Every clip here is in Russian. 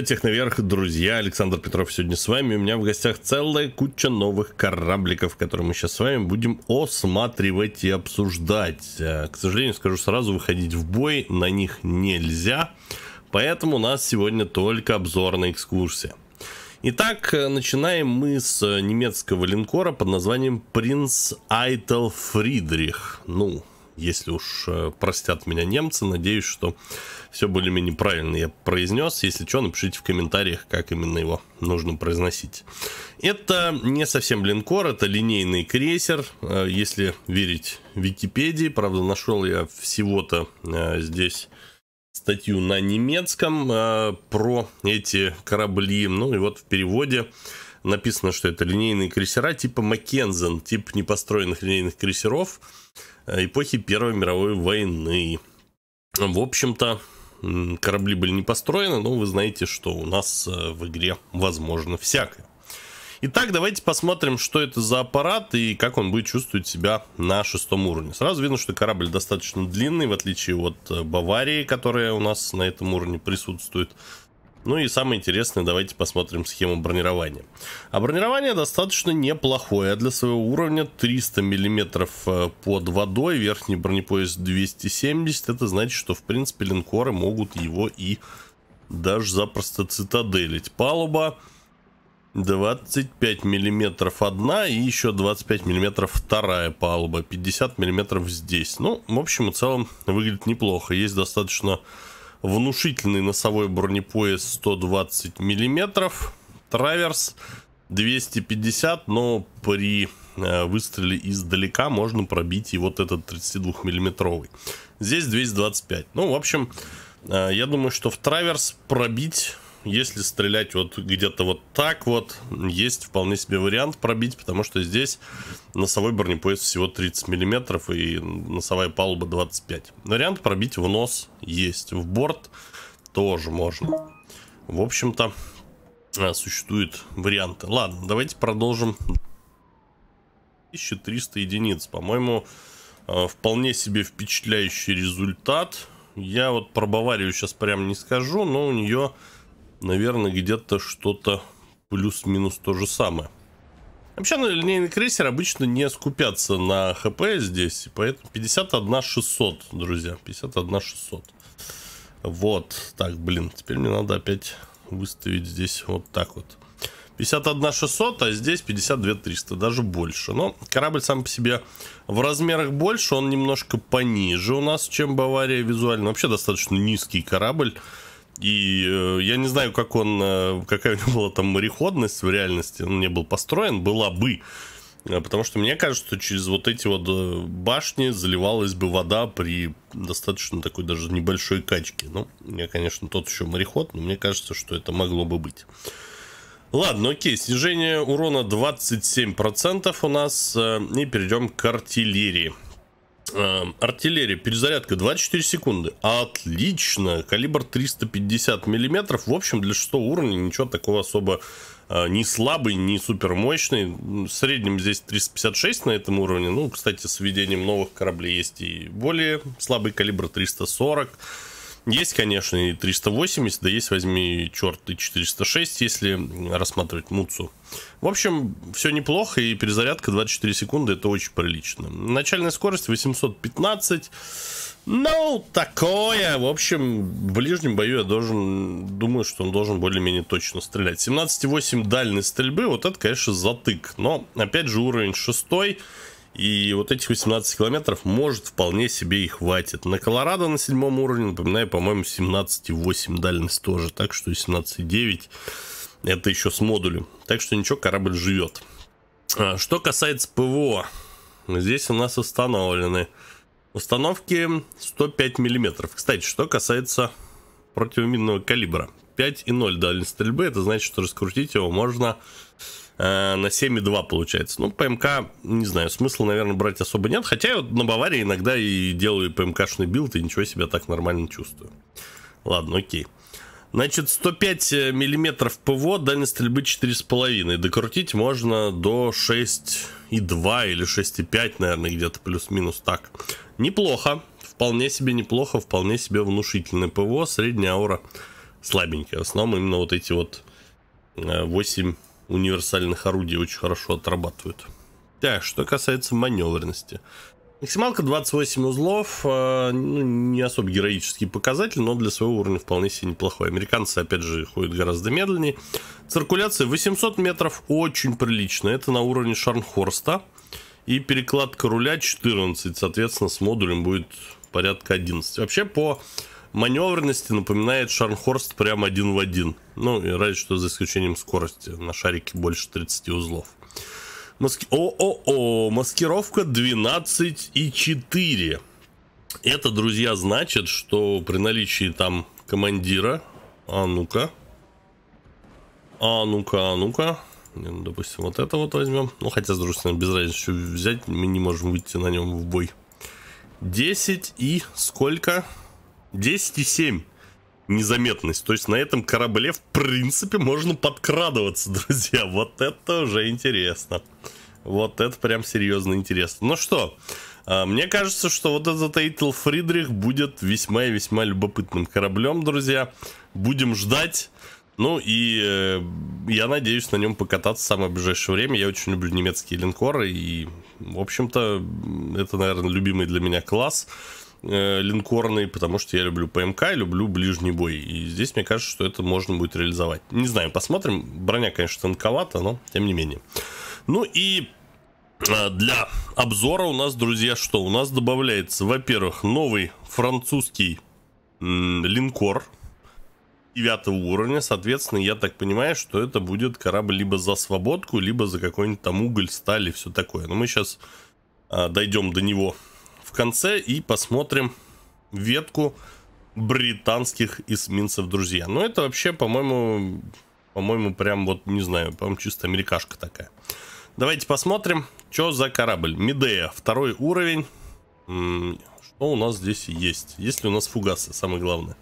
тех наверх, друзья, Александр Петров сегодня с вами. У меня в гостях целая куча новых корабликов, которые мы сейчас с вами будем осматривать и обсуждать. Э, к сожалению, скажу сразу, выходить в бой на них нельзя, поэтому у нас сегодня только обзорная экскурсия. Итак, э, начинаем мы с э, немецкого линкора под названием «Принц Айтел Фридрих». Ну, если уж э, простят меня немцы. Надеюсь, что все более-менее правильно я произнес. Если что, напишите в комментариях, как именно его нужно произносить. Это не совсем линкор, это линейный крейсер, э, если верить Википедии. Правда, нашел я всего-то э, здесь статью на немецком про эти корабли. Ну и вот в переводе написано, что это линейные крейсера типа Маккензен, тип непостроенных линейных крейсеров. Э, эпохи Первой мировой войны. В общем-то, корабли были не построены, но вы знаете, что у нас э, в игре возможно всякое. Итак, давайте посмотрим, что это за аппарат и как он будет чувствовать себя на шестом уровне. Сразу видно, что корабль достаточно длинный, в отличие от э, Баварии, которая у нас на этом уровне присутствует. Ну и самое интересное, давайте посмотрим схему бронирования. А бронирование достаточно неплохое для своего уровня. 300 мм э, под водой, верхний бронепояс 270. Это значит, что в принципе линкоры могут его и даже запросто цитаделить. Палуба 25 мм одна и еще 25 мм вторая палуба. 50 мм здесь. Ну, в общем и целом выглядит неплохо. Есть достаточно внушительный носовой бронепояс 120 миллиметров, траверс 250, но при э, выстреле издалека можно пробить и вот этот 32-миллиметровый. Здесь 225. Ну, в общем, э, я думаю, что в траверс пробить если стрелять вот где-то вот так вот, есть вполне себе вариант пробить, потому что здесь носовой бронепояс всего 30 миллиметров и носовая палуба 25. Вариант пробить в нос есть, в борт тоже можно. В общем-то, а, существуют варианты. Ладно, давайте продолжим. 1300 единиц, по-моему, а, вполне себе впечатляющий результат. Я вот про Баварию сейчас прям не скажу, но у нее наверное, где-то что-то плюс-минус то же самое. Вообще, ну линейный крейсер обычно не скупятся на хп здесь, поэтому 51 600, друзья, 51 600. Вот, так, блин, теперь мне надо опять выставить здесь вот так вот. 51 600, а здесь 52 300, даже больше. Но корабль сам по себе в размерах больше, он немножко пониже у нас, чем Бавария визуально. Вообще достаточно низкий корабль. И э, я не знаю, как он, э, какая у него была там мореходность в реальности, он не был построен, была бы. Э, потому что мне кажется, что через вот эти вот э, башни заливалась бы вода при достаточно такой даже небольшой качке. Ну, я, конечно, тот еще мореход, но мне кажется, что это могло бы быть. Ладно, окей, снижение урона 27% у нас. Э, и перейдем к артиллерии. Эм, артиллерия, перезарядка 24 секунды. Отлично. Калибр 350 миллиметров. В общем, для шестого уровня ничего такого особо э, не слабый, не супер мощный. В среднем здесь 356 на этом уровне. Ну, кстати, с введением новых кораблей есть и более слабый калибр 340. Есть, конечно, и 380, да есть, возьми, черт, и 406, если рассматривать муцу. В общем, все неплохо, и перезарядка 24 секунды, это очень прилично. Начальная скорость 815, ну, такое. В общем, в ближнем бою я должен, думаю, что он должен более-менее точно стрелять. 17,8 дальность стрельбы, вот это, конечно, затык. Но, опять же, уровень 6 и вот этих 18 километров может вполне себе и хватит. На Колорадо на седьмом уровне, напоминаю, по-моему, 17,8 дальность тоже. Так что 17,9 это еще с модулем. Так что ничего, корабль живет. А, что касается ПВО, здесь у нас установлены установки 105 миллиметров. Кстати, что касается противоминного калибра. 5,0 дальность стрельбы, это значит, что раскрутить его можно э, на 7,2 получается. Ну, ПМК, не знаю, смысла, наверное, брать особо нет. Хотя я вот на Баварии иногда и делаю ПМКшный билд, и ничего себя так нормально чувствую. Ладно, окей. Значит, 105 э, миллиметров ПВО, дальность стрельбы 4,5. Докрутить можно до 6,2 или 6,5, наверное, где-то плюс-минус так. Неплохо, вполне себе неплохо, вполне себе внушительное ПВО. Средняя аура слабенькая. В основном именно вот эти вот 8 э, универсальных орудий очень хорошо отрабатывают. Так, что касается маневренности. Максималка 28 узлов, э, ну, не особо героический показатель, но для своего уровня вполне себе неплохой. Американцы, опять же, ходят гораздо медленнее. Циркуляция 800 метров очень прилично, это на уровне Шарнхорста. И перекладка руля 14, соответственно, с модулем будет порядка 11. Вообще, по маневренности напоминает Шарнхорст прям один в один. Ну, и разве что за исключением скорости. На шарике больше 30 узлов. Маски... О-о-о, маскировка 12 и 4. Это, друзья, значит, что при наличии там командира... А ну-ка. А ну-ка, а ну-ка. Ну, допустим, вот это вот возьмем. Ну, хотя, с другой стороны, без разницы, что взять, мы не можем выйти на нем в бой. 10 и сколько? 10,7 незаметность. То есть на этом корабле, в принципе, можно подкрадываться, друзья. Вот это уже интересно. Вот это прям серьезно интересно. Ну что, а, мне кажется, что вот этот Эйтл Фридрих будет весьма и весьма любопытным кораблем, друзья. Будем ждать. Ну и э, я надеюсь на нем покататься в самое ближайшее время. Я очень люблю немецкие линкоры. И, в общем-то, это, наверное, любимый для меня класс э, линкорный, потому что я люблю ПМК, люблю ближний бой. И здесь мне кажется, что это можно будет реализовать. Не знаю, посмотрим. Броня, конечно, танковата, но тем не менее. Ну и э, для обзора у нас, друзья, что? У нас добавляется, во-первых, новый французский м- линкор девятого уровня. Соответственно, я так понимаю, что это будет корабль либо за свободку, либо за какой-нибудь там уголь, стали, все такое. Но мы сейчас э, дойдем до него в конце и посмотрим ветку британских эсминцев, друзья. Но ну, это вообще, по-моему, по-моему, прям вот, не знаю, по-моему, чисто америкашка такая. Давайте посмотрим, что за корабль. Медея, второй уровень. Что у нас здесь есть? Есть ли у нас фугасы, самое главное?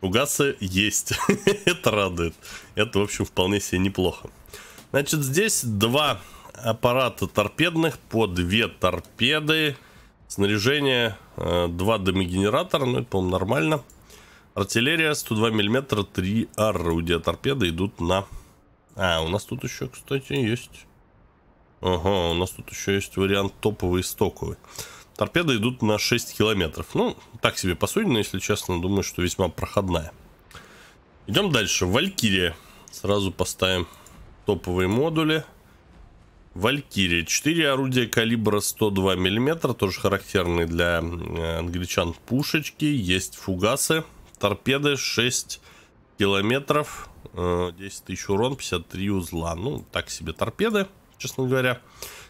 Фугасы есть. это радует. Это, в общем, вполне себе неплохо. Значит, здесь два аппарата торпедных по две торпеды. Снаряжение, 2 э, дымогенератора, ну это, по-моему, нормально. Артиллерия, 102 мм, 3 орудия торпеды идут на... А, у нас тут еще, кстати, есть... Ага, у нас тут еще есть вариант топовый и стоковый. Торпеды идут на 6 километров. Ну, так себе посудина, если честно. Думаю, что весьма проходная. Идем дальше. Валькирия. Сразу поставим топовые модули. Валькирия. Четыре орудия калибра 102 мм, тоже характерные для э, англичан пушечки. Есть фугасы, торпеды 6 километров, 10 э, тысяч урон, 53 узла. Ну, так себе торпеды, честно говоря.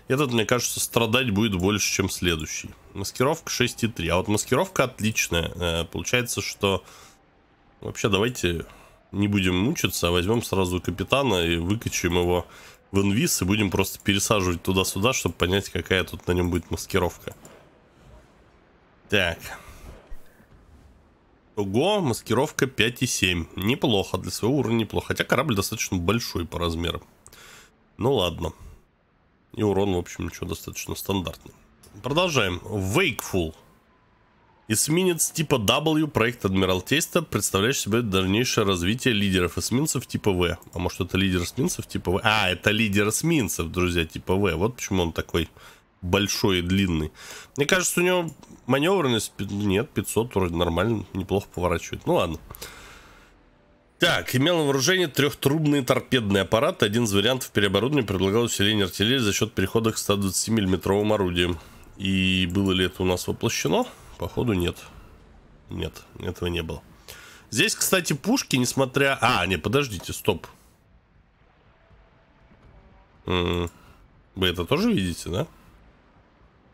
Этот, мне кажется, страдать будет больше, чем следующий. Маскировка 6,3. А вот маскировка отличная. Э, получается, что... Вообще, давайте не будем мучиться, а возьмем сразу капитана и выкачаем его в инвиз и будем просто пересаживать туда-сюда, чтобы понять, какая тут на нем будет маскировка. Так. Ого, маскировка 5,7. Неплохо, для своего уровня неплохо. Хотя корабль достаточно большой по размерам. Ну ладно. И урон, в общем, ничего, достаточно стандартный. Продолжаем. Wakeful. Эсминец типа W, проект Адмиралтейства, представляющий себе дальнейшее развитие лидеров эсминцев типа В. А может это лидер эсминцев типа В? А, это лидер эсминцев, друзья, типа В. Вот почему он такой большой и длинный. Мне кажется, у него маневренность... Нет, 500 вроде нормально, неплохо поворачивает. Ну ладно. Так, имел на вооружении трехтрубные торпедные аппараты. Один из вариантов переоборудования предлагал усиление артиллерии за счет перехода к 120 миллиметровым орудию. И было ли это у нас воплощено? походу нет. Нет, этого не было. Здесь, кстати, пушки, несмотря... А, не, подождите, стоп. Вы это тоже видите, да?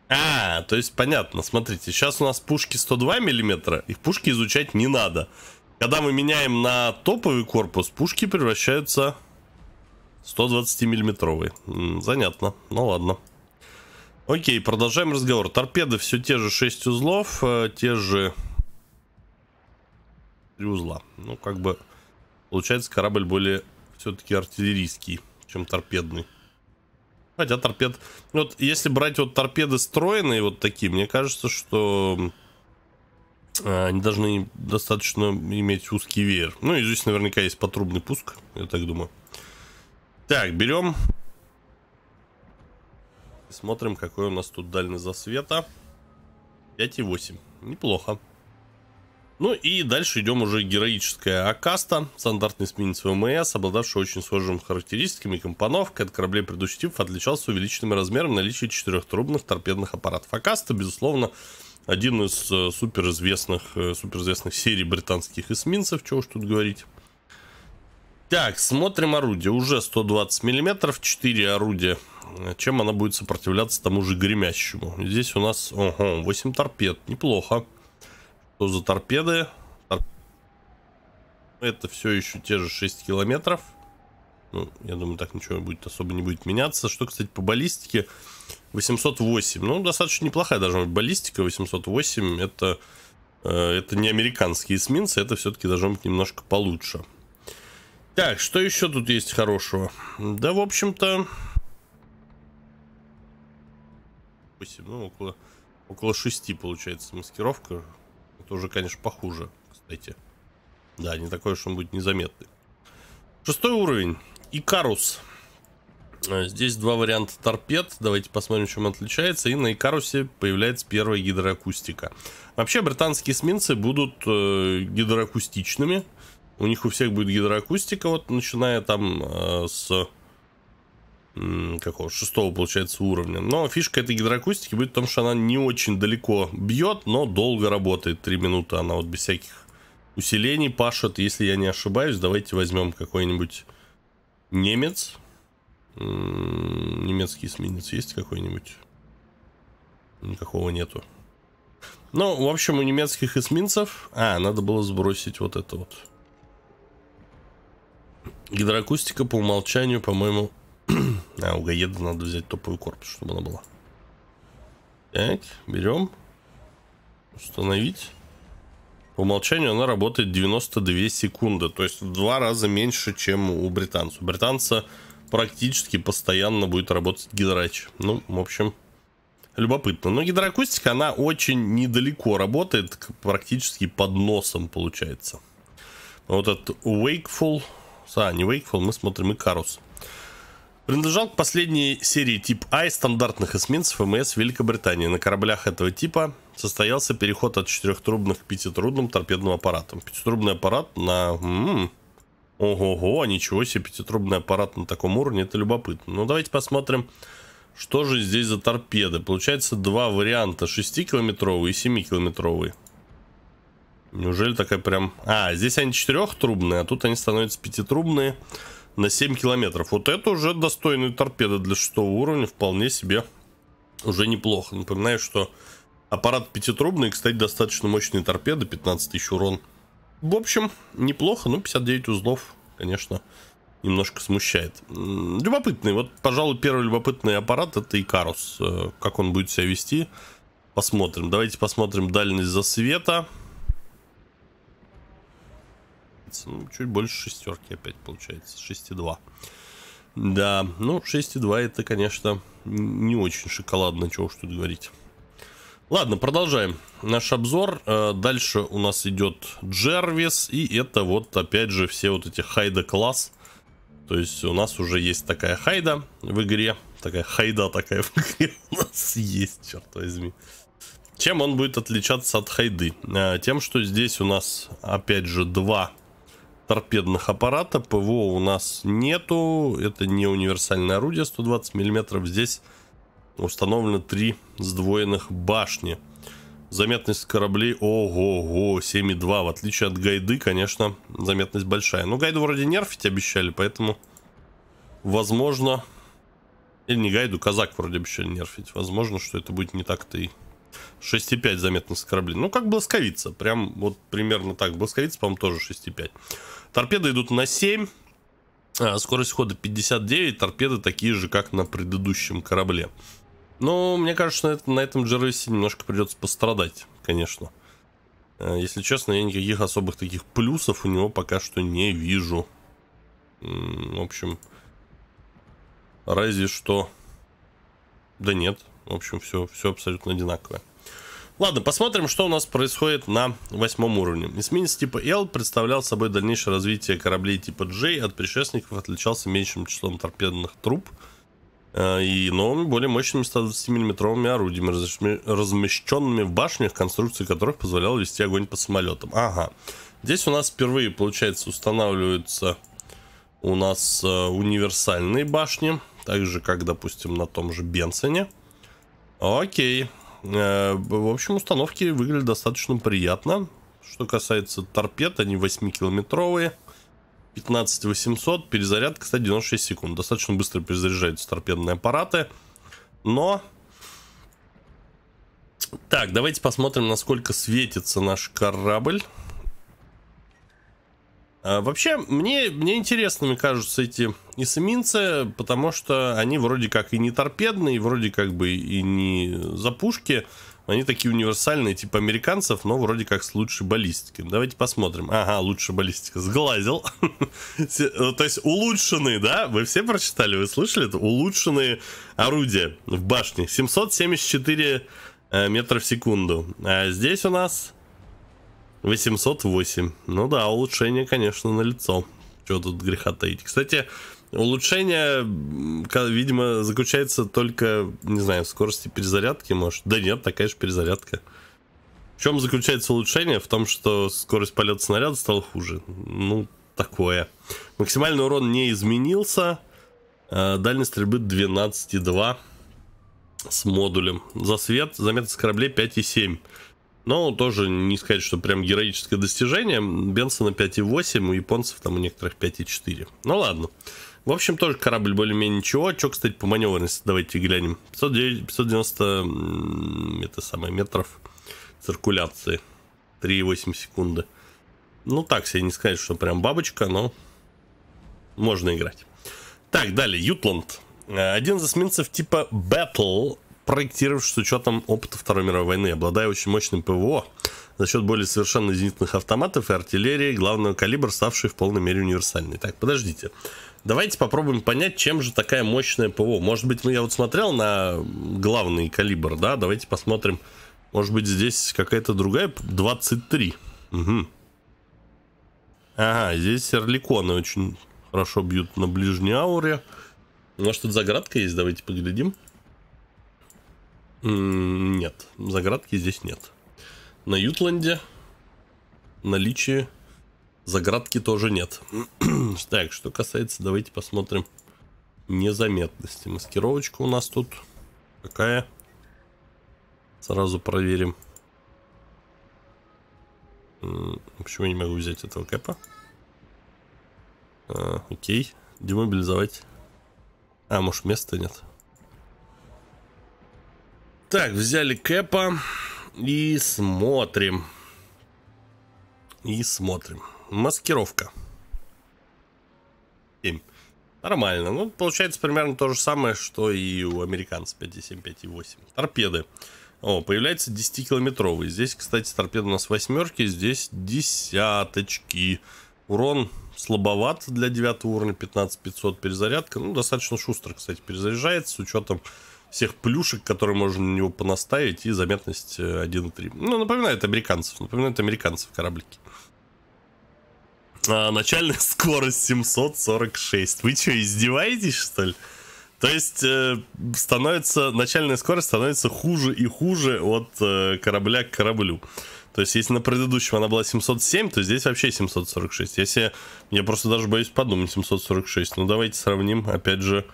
А, то есть понятно, смотрите, сейчас у нас пушки 102 миллиметра, их пушки изучать не надо. Когда мы меняем на топовый корпус, пушки превращаются 120 миллиметровые. Занятно, ну ладно. Окей, продолжаем разговор. Торпеды все те же 6 узлов, э, те же 3 узла. Ну, как бы, получается, корабль более все-таки артиллерийский, чем торпедный. Хотя торпед... Вот если брать вот торпеды стройные вот такие, мне кажется, что э, они должны достаточно иметь узкий веер. Ну, и здесь наверняка есть потрубный пуск, я так думаю. Так, берем и смотрим, какой у нас тут дальность засвета. 5,8. Неплохо. Ну и дальше идем уже героическая Акаста, стандартный эсминец ВМС, обладавший очень схожими характеристиками компоновкой от кораблей предыдущих типов, отличался увеличенным размером наличия четырехтрубных торпедных аппаратов. Акаста, безусловно, один из э, суперизвестных, э, суперизвестных серий британских эсминцев, чего уж тут говорить. Так, смотрим орудие. Уже 120 миллиметров, 4 орудия. Чем она будет сопротивляться тому же гремящему? Здесь у нас ого, 8 торпед. Неплохо. Что за торпеды? Торп... Это все еще те же 6 километров. Ну, я думаю, так ничего будет особо не будет меняться. Что, кстати, по баллистике? 808. Ну, достаточно неплохая должна быть баллистика. 808 это, э, это не американские эсминцы. Это все-таки должно быть немножко получше. Так, что еще тут есть хорошего? Да, в общем-то... Ну, около, около 6 получается маскировка. Это уже, конечно, похуже, кстати. Да, не такое, уж он будет незаметный. Шестой уровень. Икарус. А, здесь два варианта торпед. Давайте посмотрим, чем отличается. И на Икарусе появляется первая гидроакустика. Вообще, британские эсминцы будут э, гидроакустичными. У них у всех будет гидроакустика, вот начиная там э, с какого шестого получается уровня. Но фишка этой гидроакустики будет в том, что она не очень далеко бьет, но долго работает. Три минуты она вот без всяких усилений пашет, если я не ошибаюсь. Давайте возьмем какой-нибудь немец. Немецкий эсминец есть какой-нибудь? Никакого нету. Ну, в общем, у немецких эсминцев... А, надо было сбросить вот это вот. Гидроакустика по умолчанию, по-моему... а, у Гаеда надо взять топовый корпус, чтобы она была. Так, берем. Установить. По умолчанию она работает 92 секунды. То есть в два раза меньше, чем у британца. У британца практически постоянно будет работать гидрач. Ну, в общем, любопытно. Но гидроакустика, она очень недалеко работает. Практически под носом получается. Вот этот Wakeful а, не Wakeful, мы смотрим Карус. Принадлежал к последней серии тип А стандартных эсминцев МС Великобритании. На кораблях этого типа состоялся переход от четырехтрубных к пятитрубным торпедным аппаратам. Пятитрубный аппарат на... М-м-м. Ого-го, а ничего себе, пятитрубный аппарат на таком уровне, это любопытно. Ну, давайте посмотрим, что же здесь за торпеды. Получается, два варианта, 6-километровый и 7-километровый. Неужели такая прям... А, здесь они четырехтрубные, а тут они становятся пятитрубные на 7 километров. Вот это уже достойная торпеда для шестого уровня, вполне себе уже неплохо. Напоминаю, что аппарат пятитрубный, кстати, достаточно мощные торпеды, 15 тысяч урон. В общем, неплохо, но ну, 59 узлов, конечно, немножко смущает. Любопытный, вот, пожалуй, первый любопытный аппарат это Икарус. Э, как он будет себя вести, посмотрим. Давайте посмотрим дальность засвета. света получается. Ну, чуть больше шестерки опять получается. 6,2. Да, ну, 6,2 это, конечно, не очень шоколадно, чего уж тут говорить. Ладно, продолжаем наш обзор. Э, дальше у нас идет Джервис. И это вот, опять же, все вот эти хайда класс. То есть у нас уже есть такая хайда в игре. Такая хайда такая в игре у нас есть, черт возьми. Чем он будет отличаться от хайды? Э, тем, что здесь у нас, опять же, два торпедных аппарата. ПВО у нас нету. Это не универсальное орудие 120 мм. Здесь установлено три сдвоенных башни. Заметность кораблей, ого-го, 7,2. В отличие от гайды, конечно, заметность большая. Но гайду вроде нерфить обещали, поэтому, возможно... Или не гайду, казак вроде обещали нерфить. Возможно, что это будет не так-то и... 6,5 заметность кораблей. Ну, как блосковица. Прям вот примерно так. Блосковица, по-моему, тоже 6,5. Торпеды идут на 7. А, скорость хода 59. Торпеды такие же, как на предыдущем корабле. Но ну, мне кажется, на, на этом Джервисе немножко придется пострадать, конечно. Э, если честно, я никаких особых таких плюсов у него пока что не вижу. В общем, разве что... Да нет, в общем, все, все абсолютно одинаковое. Ладно, посмотрим, что у нас происходит на восьмом уровне. Эсминец типа L представлял собой дальнейшее развитие кораблей типа J, от предшественников отличался меньшим числом торпедных труб э, и новыми, более мощными 120-миллиметровыми орудиями, размещенными в башнях, конструкции которых позволяла вести огонь по самолетам. Ага. Здесь у нас впервые, получается, устанавливаются у нас э, универсальные башни, так же, как, допустим, на том же Бенсоне. Окей, Э, в общем, установки выглядят достаточно приятно. Что касается торпед, они 8-километровые. 15 800, перезарядка, кстати, 96 секунд. Достаточно быстро перезаряжаются торпедные аппараты. Но... Так, давайте посмотрим, насколько светится наш корабль. А, вообще, мне, мне интересными кажутся эти эсминцы, потому что они вроде как и не торпедные, вроде как бы и не за пушки, Они такие универсальные, типа американцев, но вроде как с лучшей баллистикой. Давайте посмотрим. Ага, лучшая баллистика. Сглазил. Э, то есть улучшенные, да? Вы все прочитали, вы слышали? Это улучшенные орудия в башне. 774 э, метра в секунду. А здесь у нас 808. Ну да, улучшение, конечно, на лицо. Что тут греха таить. Кстати, улучшение, видимо, заключается только, не знаю, в скорости перезарядки, может. Да нет, такая же перезарядка. В чем заключается улучшение? В том, что скорость полета снаряда стала хуже. Ну, такое. Максимальный урон не изменился. Э, дальность стрельбы 12,2 с модулем. За свет заметность кораблей 5,7. Но тоже не сказать, что прям героическое достижение. Бенсона 5,8, у японцев там у некоторых 5,4. Ну ладно. В общем, тоже корабль более-менее ничего. Что, кстати, по маневренности? Давайте глянем. 509, 590 это самое, метров циркуляции. 3,8 секунды. Ну так, себе не сказать, что прям бабочка, но можно играть. Так, далее, Ютланд. Э, один из эсминцев типа Battle проектировавшись с учетом опыта Второй мировой войны, обладая очень мощным ПВО за счет более совершенно зенитных автоматов и артиллерии главного калибра, ставшей в полной мере универсальной. Так, подождите. Давайте попробуем понять, чем же такая мощная ПВО. Может быть, ну, я вот смотрел на главный калибр, да? Давайте посмотрим. Может быть, здесь какая-то другая? 23. Угу. Ага, здесь эрликоны очень хорошо бьют на ближней ауре. Может, тут заградка есть? Давайте поглядим. Нет, заградки здесь нет. На Ютланде наличие заградки тоже нет. так, что касается, давайте посмотрим незаметности. Маскировочка у нас тут какая? Сразу проверим. Почему я не могу взять этого кэпа? А, окей. Демобилизовать. А, может места нет? Так, взяли Кэпа и смотрим. И смотрим. Маскировка. 7. Нормально. Ну, получается примерно то же самое, что и у американцев 5,7, 5,8. Торпеды. О, появляется 10-километровый. Здесь, кстати, торпеды у нас восьмерки, здесь десяточки. Урон слабоват для 9 уровня, 15-500 перезарядка. Ну, достаточно шустро, кстати, перезаряжается с учетом всех плюшек, которые можно на него понаставить, и заметность 1.3. Э, ну, напоминает американцев, напоминает американцев кораблики. А, начальная скорость 746. Вы что, издеваетесь, что ли? То есть э, становится начальная скорость становится хуже и хуже от э, корабля к кораблю. То есть, если на предыдущем она была 707, то здесь вообще 746. Если я просто даже боюсь подумать 746. Ну, давайте сравним, опять же,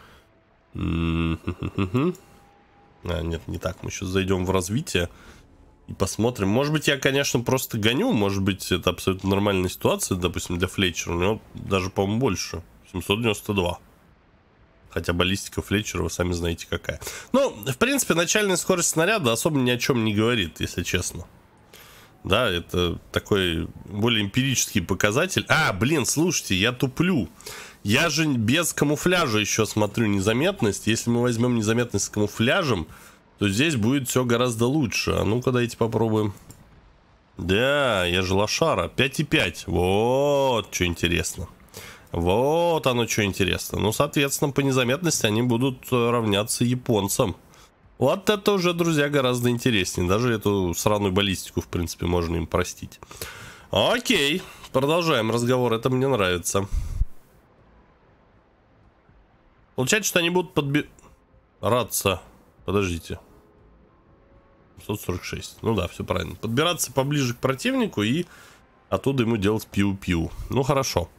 а, нет, не так. Мы сейчас зайдем в развитие и посмотрим. Может быть, я, конечно, просто гоню. Может быть, это абсолютно нормальная ситуация, допустим, для Флетчера. У него даже, по-моему, больше. 792. Хотя баллистика Флетчера, вы сами знаете какая. Ну, в принципе, начальная скорость снаряда особо ни о чем не говорит, если честно. Да, это такой более эмпирический показатель. А, блин, слушайте, я туплю. Я же без камуфляжа еще смотрю незаметность. Если мы возьмем незаметность с камуфляжем, то здесь будет все гораздо лучше. А ну-ка, давайте попробуем. Да, я же лошара. 5,5. Вот, что интересно. Вот оно что интересно. Ну, соответственно, по незаметности они будут э, равняться японцам. Вот это уже, друзья, гораздо интереснее. Даже эту сраную баллистику, в принципе, можно им простить. Окей, продолжаем разговор. Это мне нравится. Получается, что они будут подбираться. Подождите. 146. Ну да, все правильно. Подбираться поближе к противнику и оттуда ему делать пиу-пиу. Ну хорошо.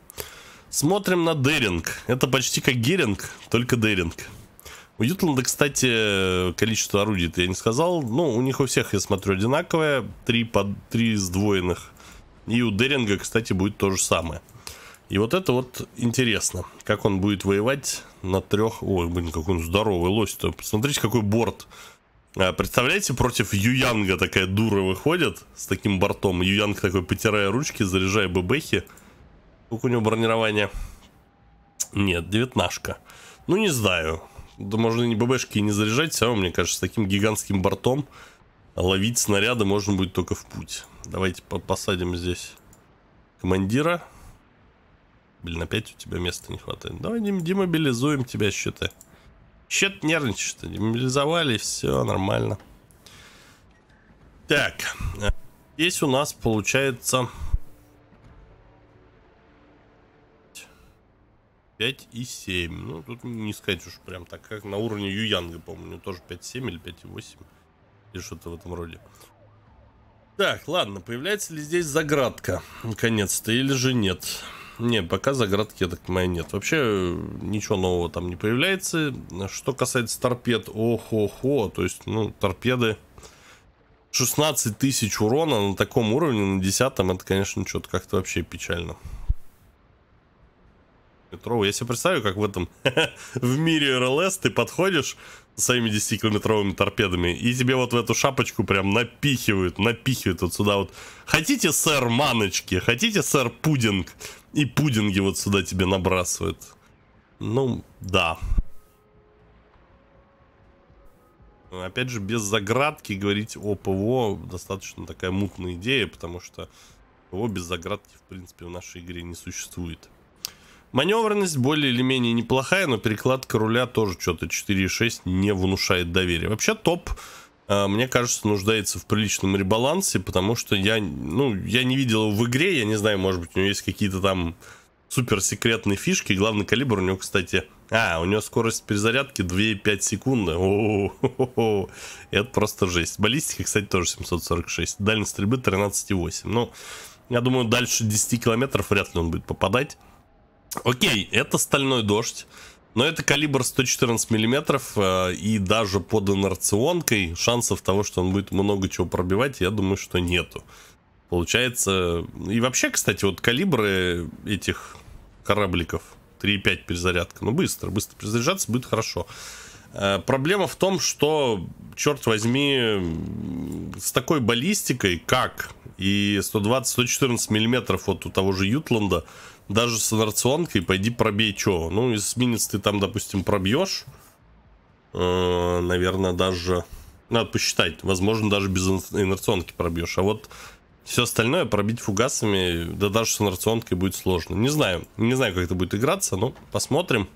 Смотрим на Деринг. Это почти как Геринг, только Деринг. У Ютланда, кстати, количество орудий я не сказал. Ну, у них у всех, я смотрю, одинаковое. Три, под, три сдвоенных. И у Деринга, кстати, будет то же самое. И вот это вот интересно, как он будет воевать на трех... Ой, блин, какой он здоровый лось-то. Посмотрите, какой борт. А, представляете, против Юянга такая дура выходит с таким бортом. Юянг такой, потирая ручки, заряжая ббхи. Сколько у него бронирования? Нет, девятнашка. Ну, не знаю. Да можно и не ББшки и не заряжать, все равно, мне кажется, с таким гигантским бортом ловить снаряды можно будет только в путь. Давайте посадим здесь командира. Блин, опять у тебя места не хватает. Давай демобилизуем тебя, что ты. Че ты нервничаешь-то? Демобилизовали, все нормально. Так, э, здесь у нас получается 5 и 7. Ну, тут не сказать уж прям так, как на уровне Юянга, по-моему, тоже 5,7 или 5,8. Или что-то в этом роде. Так, ладно, появляется ли здесь заградка, наконец-то, или же нет? Нет. Не, пока заградки, я так понимаю, нет. Вообще э, ничего нового там не появляется. Что касается торпед, охо-хо, то есть, ну, торпеды 16 тысяч урона на таком уровне, на десятом, это, конечно, что-то как-то вообще печально. Петрова, я себе представлю, как в этом, в мире РЛС ты подходишь, своими 10-километровыми торпедами. И тебе вот в эту шапочку прям напихивают, напихивают вот сюда вот. Хотите, сэр, маночки? Хотите, сэр, пудинг? И пудинги вот сюда тебе набрасывают. Ну, да. Опять же, без заградки говорить о ПВО достаточно такая мутная идея, потому что ПВО без заградки, в принципе, в нашей игре не существует. Маневренность более или менее неплохая, но перекладка руля тоже что-то 4.6 не внушает доверия. Вообще топ, э, мне кажется, нуждается в приличном ребалансе, потому что я, ну, я не видел его в игре, я не знаю, может быть, у него есть какие-то там супер секретные фишки. Главный калибр у него, кстати... А, у него скорость перезарядки 2,5 секунды. О, -о, -о, это просто жесть. Баллистика, кстати, тоже 746. Дальность стрельбы 13,8. Ну, я думаю, дальше 10 километров вряд ли он будет попадать. Окей, это стальной дождь. Но это калибр 114 миллиметров, э, и даже под инерционкой шансов того, что он будет много чего пробивать, я думаю, что нету. Получается... И вообще, кстати, вот калибры этих корабликов 3,5 перезарядка, ну быстро, быстро перезаряжаться будет хорошо. Э, проблема в том, что, черт возьми, с такой баллистикой, как и 120-114 миллиметров вот у того же Ютланда, даже с инерционкой пойди пробей чё, Ну, из сминец ты там, допустим, пробьешь. Э, наверное, даже... Надо посчитать. Возможно, даже без инерционки пробьешь. А вот все остальное пробить фугасами, да даже с инерционкой будет сложно. Не знаю. Не знаю, как это будет играться, но посмотрим.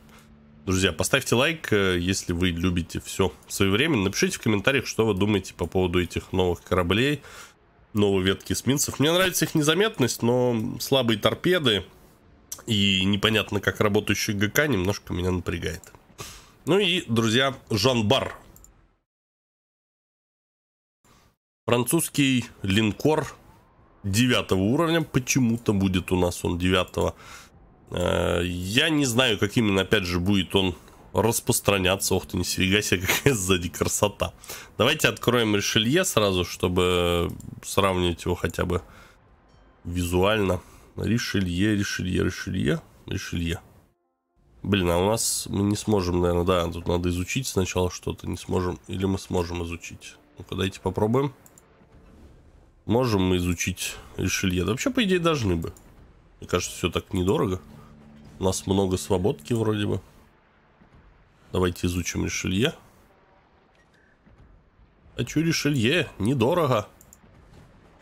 Друзья, поставьте лайк, э, если вы любите все своевременно. Напишите в комментариях, что вы думаете по поводу этих новых кораблей, новой ветки эсминцев. Мне нравится их незаметность, но слабые торпеды, и непонятно как работающий ГК немножко меня напрягает. Ну и, друзья, Жан Бар. Французский линкор 9 уровня. Почему-то будет у нас он 9. Э, я не знаю, как именно, опять же, будет он распространяться. Ох ты, не себе, какая сзади красота. Давайте откроем решелье сразу, чтобы сравнить его хотя бы визуально. Ришелье, Ришелье, Ришелье, Ришелье. Блин, а у нас мы не сможем, наверное, да, тут надо изучить сначала что-то, не сможем, или мы сможем изучить. Ну-ка, давайте попробуем. Можем мы изучить Ришелье. Да вообще, по идее, должны бы. Мне кажется, все так недорого. У нас много свободки вроде бы. Давайте изучим Ришелье. Хочу а Ришелье, недорого.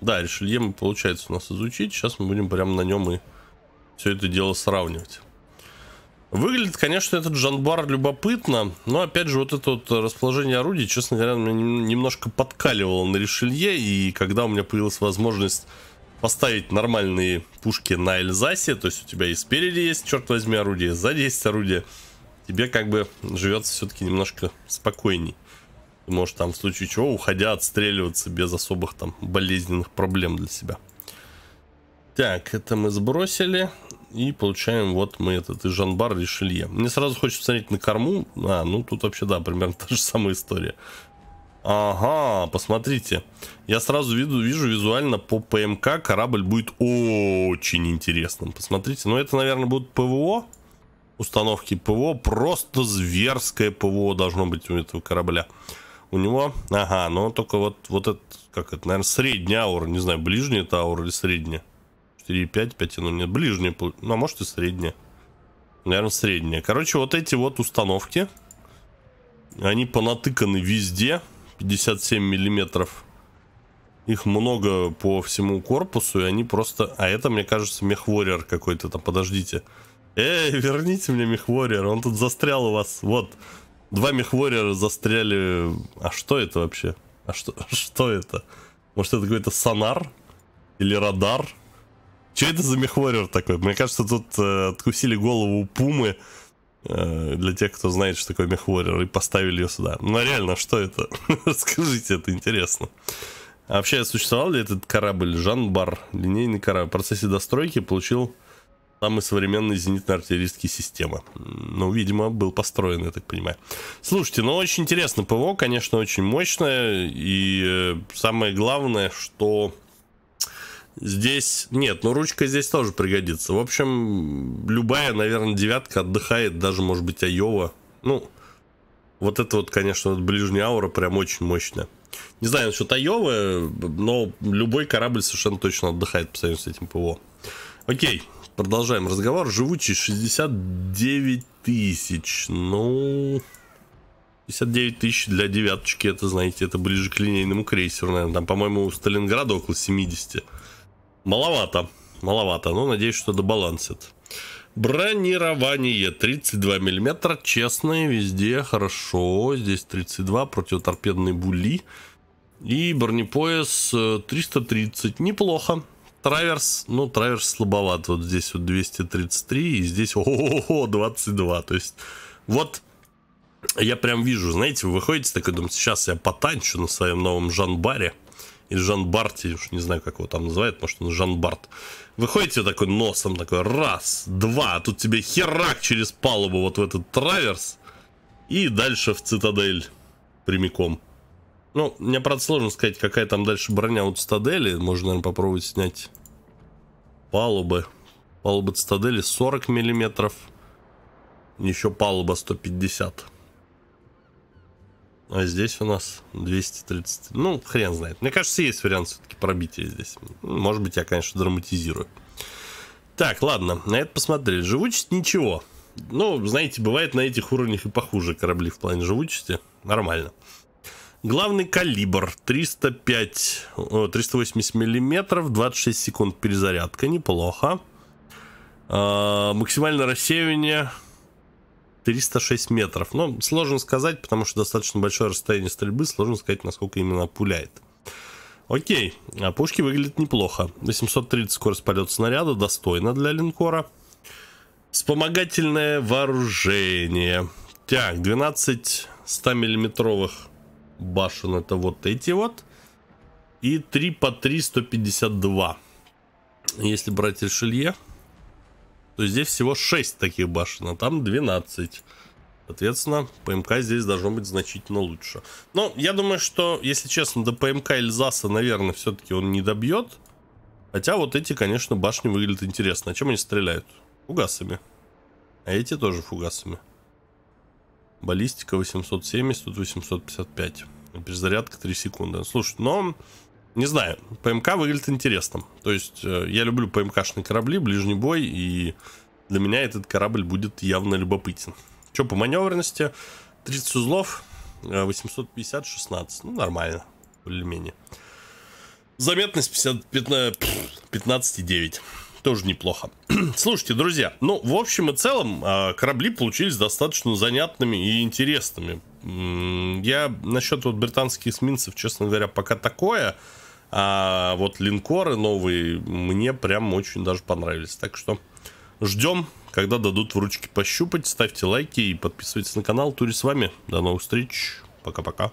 Да, решелье мы получается у нас изучить. Сейчас мы будем прямо на нем и все это дело сравнивать. Выглядит, конечно, этот жанбар любопытно, но, опять же, вот это вот расположение орудий, честно говоря, меня немножко подкаливало на решелье, и когда у меня появилась возможность поставить нормальные пушки на Эльзасе, то есть у тебя и спереди есть, черт возьми, орудие, сзади есть орудие, тебе как бы живется все-таки немножко спокойней. Ты можешь там в случае чего, уходя, отстреливаться без особых там болезненных проблем для себя. Так, это мы сбросили. И получаем вот мы этот и Жанбар Ришелье. Мне сразу хочется посмотреть на корму. А, ну тут вообще, да, примерно та же самая история. Ага, посмотрите. Я сразу вижу, вижу визуально по ПМК корабль будет очень интересным. Посмотрите. Ну это, наверное, будут ПВО. Установки ПВО. Просто зверское ПВО должно быть у этого корабля у него, ага, но только вот, вот этот, как это, наверное, средняя аура, не знаю, ближняя это аура или средняя. 4,5, 5, ну нет, ближняя, ну а может и средняя. Наверное, средняя. Короче, вот эти вот установки, они понатыканы везде, 57 миллиметров. Их много по всему корпусу, и они просто... А это, мне кажется, мехворер какой-то там, подождите. Эй, верните мне мехворер, он тут застрял у вас, вот. Вот. Два мехворера застряли... А что это вообще? А что, что это? Может это какой-то сонар? Или радар? Че это за мехворер такой? Мне кажется, тут э, откусили голову пумы э, для тех, кто знает, что такое мехворер, и поставили ее сюда. Ну а реально, что это? Расскажите, это интересно. А вообще, существовал ли этот корабль Жанбар, линейный корабль? В процессе достройки получил самые современные зенитно-артиллерийские системы. Ну, видимо, был построен, я так понимаю. Слушайте, ну, очень интересно ПВО, конечно, очень мощное. И э, самое главное, что здесь... Нет, ну, ручка здесь тоже пригодится. В общем, любая, наверное, девятка отдыхает, даже, может быть, Айова. Ну, вот это вот, конечно, вот ближняя аура прям очень мощная. Не знаю насчет Айовы, но любой корабль совершенно точно отдыхает по сравнению с этим ПВО. Окей, Продолжаем разговор. Живучий 69 тысяч. Ну... 59 тысяч для девяточки, это, знаете, это ближе к линейному крейсеру, наверное. Там, по-моему, у Сталинграда около 70. Маловато. Маловато, но надеюсь, что добалансит. Бронирование 32 миллиметра. честное, везде хорошо. Здесь 32, противоторпедные були. И бронепояс 330, э, неплохо. Траверс, ну, Траверс слабоват. Вот здесь вот 233, и здесь, о, -о, -о, -о 22. То есть, вот я прям вижу, знаете, вы выходите такой, думаете, сейчас я потанчу на своем новом Жан-баре. Или Жан-Барте, уж не знаю, как его там называют, может, он Жан-Барт. Выходите такой носом, такой раз, два, а тут тебе херак через палубу вот в этот Траверс. И дальше в цитадель прямиком. Ну, мне, правда, сложно сказать, какая там дальше броня у цитадели. Можно, наверное, попробовать снять палубы. Палуба цитадели 40 миллиметров. Еще палуба 150. А здесь у нас 230. Ну, хрен знает. Мне кажется, есть вариант все-таки пробития здесь. Ну, может быть, я, конечно, драматизирую. Так, ладно, на это посмотрели. Живучесть ничего. Ну, знаете, бывает на этих уровнях и похуже корабли в плане живучести. Нормально. Главный калибр 305, 380 миллиметров, 26 секунд перезарядка, неплохо. А, максимальное рассеивание 306 метров. Но ну, сложно сказать, потому что достаточно большое расстояние стрельбы, сложно сказать, насколько именно пуляет. Окей, а пушки выглядят неплохо. 830 скорость полета снаряда, достойно для линкора. Вспомогательное вооружение. Так, 12 100-миллиметровых башен это вот эти вот. И 3 по 3 152. Если брать решелье, то здесь всего 6 таких башен, а там 12. Соответственно, ПМК здесь должно быть значительно лучше. Но я думаю, что, если честно, до ПМК Эльзаса, наверное, все-таки он не добьет. Хотя вот эти, конечно, башни выглядят интересно. А чем они стреляют? Фугасами. А эти тоже фугасами. Баллистика 870, тут 855. Перезарядка 3 секунды. Слушай, но... Ну, не знаю, ПМК выглядит интересным. То есть, э, я люблю ПМКшные корабли, ближний бой, и для меня этот корабль будет явно любопытен. Что по маневренности? 30 узлов, 850, э, 16. Ну, нормально, более-менее. Заметность 50, 15, тоже неплохо. Слушайте, друзья, ну, в общем и целом, а, корабли получились достаточно занятными и интересными. Я насчет вот британских эсминцев, честно говоря, пока такое. А вот линкоры новые мне прям очень даже понравились. Так что ждем, когда дадут в ручки пощупать. Ставьте лайки и подписывайтесь на канал. Тури с вами. До новых встреч. Пока-пока.